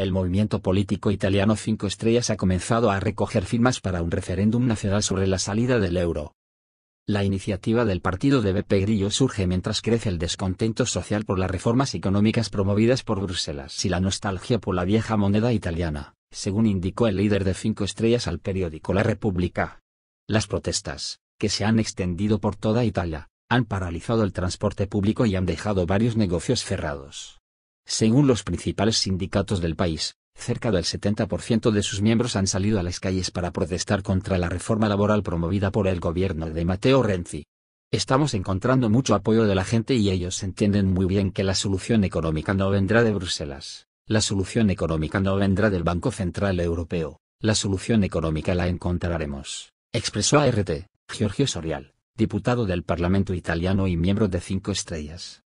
el movimiento político italiano Cinco Estrellas ha comenzado a recoger firmas para un referéndum nacional sobre la salida del euro. La iniciativa del partido de Beppe Grillo surge mientras crece el descontento social por las reformas económicas promovidas por Bruselas y la nostalgia por la vieja moneda italiana, según indicó el líder de Cinco Estrellas al periódico La República. Las protestas, que se han extendido por toda Italia, han paralizado el transporte público y han dejado varios negocios cerrados. Según los principales sindicatos del país, cerca del 70% de sus miembros han salido a las calles para protestar contra la reforma laboral promovida por el gobierno de Matteo Renzi. Estamos encontrando mucho apoyo de la gente y ellos entienden muy bien que la solución económica no vendrá de Bruselas, la solución económica no vendrá del Banco Central Europeo, la solución económica la encontraremos, expresó a RT, Giorgio Sorial, diputado del Parlamento italiano y miembro de Cinco Estrellas.